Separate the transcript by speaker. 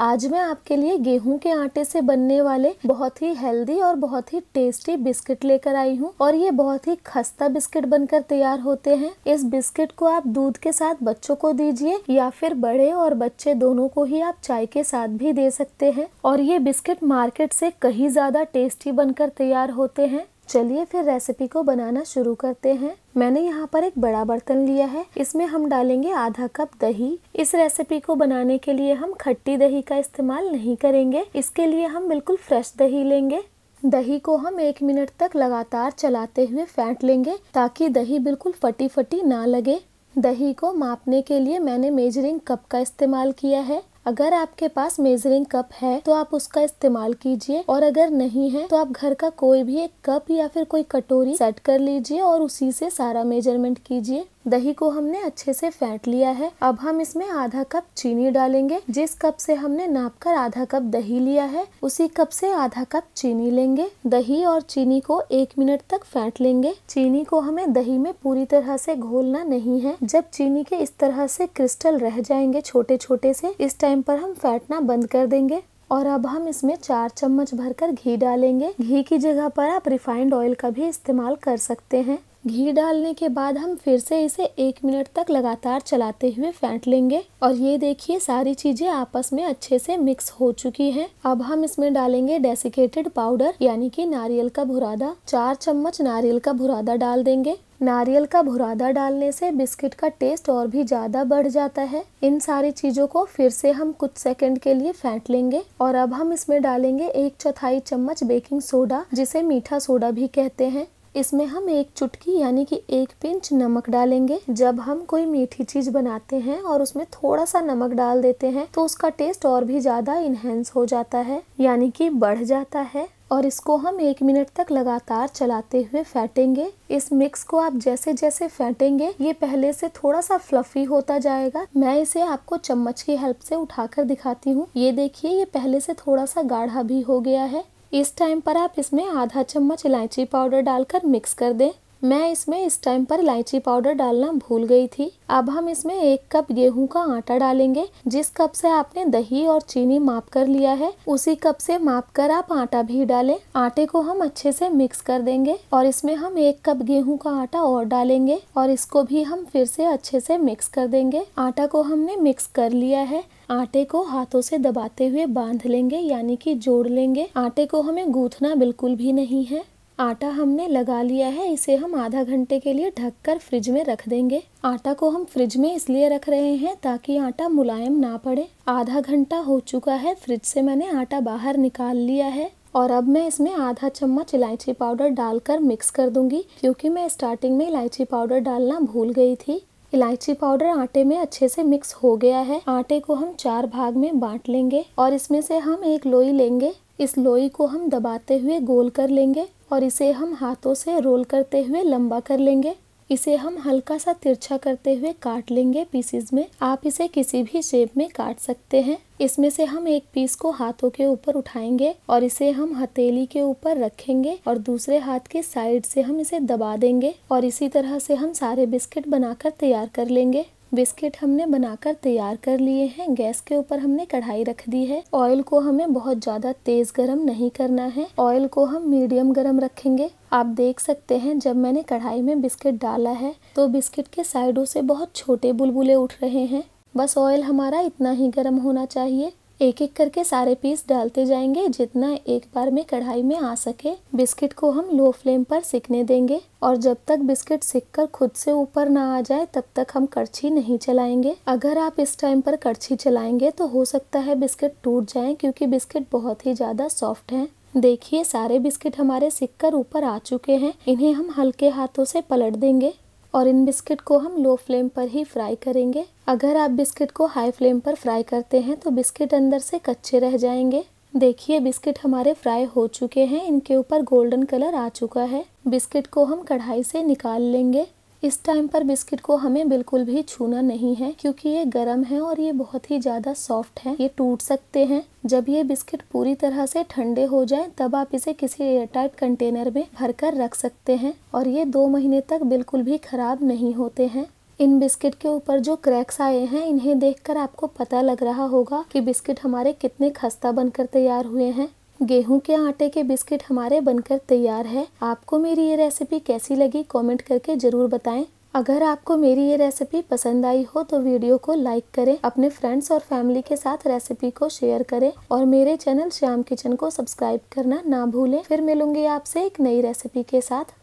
Speaker 1: आज मैं आपके लिए गेहूं के आटे से बनने वाले बहुत ही हेल्दी और बहुत ही टेस्टी बिस्किट लेकर आई हूं और ये बहुत ही खस्ता बिस्किट बनकर तैयार होते हैं इस बिस्किट को आप दूध के साथ बच्चों को दीजिए या फिर बड़े और बच्चे दोनों को ही आप चाय के साथ भी दे सकते हैं और ये बिस्किट मार्केट से कहीं ज्यादा टेस्टी बनकर तैयार होते हैं चलिए फिर रेसिपी को बनाना शुरू करते हैं मैंने यहाँ पर एक बड़ा बर्तन लिया है इसमें हम डालेंगे आधा कप दही इस रेसिपी को बनाने के लिए हम खट्टी दही का इस्तेमाल नहीं करेंगे इसके लिए हम बिल्कुल फ्रेश दही लेंगे दही को हम एक मिनट तक लगातार चलाते हुए फेंट लेंगे ताकि दही बिल्कुल फटी फटी ना लगे दही को मापने के लिए मैंने मेजरिंग कप का इस्तेमाल किया है अगर आपके पास मेजरिंग कप है तो आप उसका इस्तेमाल कीजिए और अगर नहीं है तो आप घर का कोई भी एक कप या फिर कोई कटोरी सेट कर लीजिए और उसी से सारा मेजरमेंट कीजिए दही को हमने अच्छे से फेंट लिया है अब हम इसमें आधा कप चीनी डालेंगे जिस कप से हमने नाप कर आधा कप दही लिया है उसी कप से आधा कप चीनी लेंगे दही और चीनी को एक मिनट तक फेंट लेंगे चीनी को हमें दही में पूरी तरह से घोलना नहीं है जब चीनी के इस तरह से क्रिस्टल रह जाएंगे छोटे छोटे से इस टाइम पर हम फेंटना बंद कर देंगे और अब हम इसमें चार चम्मच भरकर घी डालेंगे घी की जगह पर आप रिफाइंड ऑयल का भी इस्तेमाल कर सकते हैं घी डालने के बाद हम फिर से इसे एक मिनट तक लगातार चलाते हुए फेंट लेंगे और ये देखिए सारी चीज़ें आपस में अच्छे से मिक्स हो चुकी हैं अब हम इसमें डालेंगे डेसिकेटेड पाउडर यानी कि नारियल का भुरादा चार चम्मच नारियल का भुरादा डाल देंगे नारियल का भुरादा डालने से बिस्किट का टेस्ट और भी ज़्यादा बढ़ जाता है इन सारी चीज़ों को फिर से हम कुछ सेकंड के लिए फेंट लेंगे और अब हम इसमें डालेंगे एक चौथाई चम्मच बेकिंग सोडा जिसे मीठा सोडा भी कहते हैं इसमें हम एक चुटकी यानी कि एक पिंच नमक डालेंगे जब हम कोई मीठी चीज़ बनाते हैं और उसमें थोड़ा सा नमक डाल देते हैं तो उसका टेस्ट और भी ज़्यादा इन्हेंस हो जाता है यानी कि बढ़ जाता है और इसको हम एक मिनट तक लगातार चलाते हुए फेंटेंगे इस मिक्स को आप जैसे जैसे फेंटेंगे ये पहले से थोड़ा सा फ्लफी होता जाएगा मैं इसे आपको चम्मच की हेल्प से उठाकर दिखाती हूँ ये देखिए ये पहले से थोड़ा सा गाढ़ा भी हो गया है इस टाइम पर आप इसमें आधा चम्मच इलायची पाउडर डालकर मिक्स कर दें मैं इसमें इस टाइम पर इलायची पाउडर डालना भूल गई थी अब हम इसमें एक कप गेहूं का आटा डालेंगे जिस कप से आपने दही और चीनी माप कर लिया है उसी कप से माप कर आप आटा भी डालें आटे को हम अच्छे से मिक्स कर देंगे और इसमें हम एक कप गेहूं का आटा और डालेंगे और इसको भी हम फिर से अच्छे से मिक्स कर देंगे आटा को हमने मिक्स कर लिया है आटे को हाथों से दबाते हुए बांध लेंगे यानी कि जोड़ लेंगे आटे को हमें गूंथना बिल्कुल भी नहीं है आटा हमने लगा लिया है इसे हम आधा घंटे के लिए ढककर फ्रिज में रख देंगे आटा को हम फ्रिज में इसलिए रख रहे हैं ताकि आटा मुलायम ना पड़े आधा घंटा हो चुका है फ्रिज से मैंने आटा बाहर निकाल लिया है और अब मैं इसमें आधा चम्मच इलायची पाउडर डालकर मिक्स कर दूंगी क्योंकि मैं स्टार्टिंग में इलायची पाउडर डालना भूल गई थी इलायची पाउडर आटे में अच्छे से मिक्स हो गया है आटे को हम चार भाग में बांट लेंगे और इसमें से हम एक लोई लेंगे इस लोई को हम दबाते हुए गोल कर लेंगे और इसे हम हाथों से रोल करते हुए लंबा कर लेंगे इसे हम हल्का सा तिरछा करते हुए काट लेंगे पीसेस में आप इसे किसी भी शेप में काट सकते हैं इसमें से हम एक पीस को हाथों के ऊपर उठाएंगे और इसे हम हथेली के ऊपर रखेंगे और दूसरे हाथ के साइड से हम इसे दबा देंगे और इसी तरह से हम सारे बिस्किट बनाकर तैयार कर लेंगे बिस्किट हमने बनाकर तैयार कर लिए हैं गैस के ऊपर हमने कढ़ाई रख दी है ऑयल को हमें बहुत ज़्यादा तेज़ गर्म नहीं करना है ऑयल को हम मीडियम गर्म रखेंगे आप देख सकते हैं जब मैंने कढ़ाई में बिस्किट डाला है तो बिस्किट के साइडों से बहुत छोटे बुलबुले उठ रहे हैं बस ऑयल हमारा इतना ही गर्म होना चाहिए एक एक करके सारे पीस डालते जाएंगे जितना एक बार में कढ़ाई में आ सके बिस्किट को हम लो फ्लेम पर सिकने देंगे और जब तक बिस्किट सिक कर खुद से ऊपर ना आ जाए तब तक हम करछी नहीं चलाएंगे अगर आप इस टाइम पर करछी चलाएंगे तो हो सकता है बिस्किट टूट जाए क्योंकि बिस्किट बहुत ही ज़्यादा सॉफ्ट है देखिए सारे बिस्किट हमारे सिक कर ऊपर आ चुके हैं इन्हें हम हल्के हाथों से पलट देंगे और इन बिस्किट को हम लो फ्लेम पर ही फ्राई करेंगे अगर आप बिस्किट को हाई फ्लेम पर फ्राई करते हैं तो बिस्किट अंदर से कच्चे रह जाएंगे देखिए बिस्किट हमारे फ्राई हो चुके हैं इनके ऊपर गोल्डन कलर आ चुका है बिस्किट को हम कढ़ाई से निकाल लेंगे इस टाइम पर बिस्किट को हमें बिल्कुल भी छूना नहीं है क्योंकि ये गर्म है और ये बहुत ही ज़्यादा सॉफ्ट है ये टूट सकते हैं जब ये बिस्किट पूरी तरह से ठंडे हो जाए तब आप इसे किसी एयर टाइट कंटेनर में भर कर रख सकते हैं और ये दो महीने तक बिल्कुल भी खराब नहीं होते हैं इन बिस्किट के ऊपर जो क्रैक्स आए हैं इन्हें देखकर आपको पता लग रहा होगा कि बिस्किट हमारे कितने खस्ता बनकर तैयार हुए हैं गेहूं के आटे के बिस्किट हमारे बनकर तैयार है आपको मेरी ये रेसिपी कैसी लगी कमेंट करके ज़रूर बताएं अगर आपको मेरी ये रेसिपी पसंद आई हो तो वीडियो को लाइक करें अपने फ्रेंड्स और फैमिली के साथ रेसिपी को शेयर करें और मेरे चैनल श्याम किचन को सब्सक्राइब करना ना भूलें फिर मिलूंगी आपसे एक नई रेसिपी के साथ